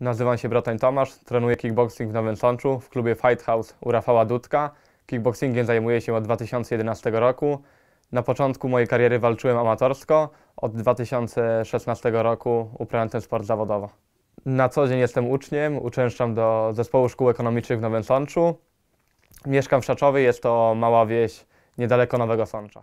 Nazywam się Brotań Tomasz, trenuję kickboxing w Nowym Sączu w klubie Fight House u Rafała Dudka. Kickboxingiem zajmuję się od 2011 roku. Na początku mojej kariery walczyłem amatorsko, od 2016 roku uprawiam ten sport zawodowo. Na co dzień jestem uczniem, uczęszczam do Zespołu Szkół Ekonomicznych w Nowym Sączu. Mieszkam w Szaczowie, jest to mała wieś niedaleko Nowego Sącza.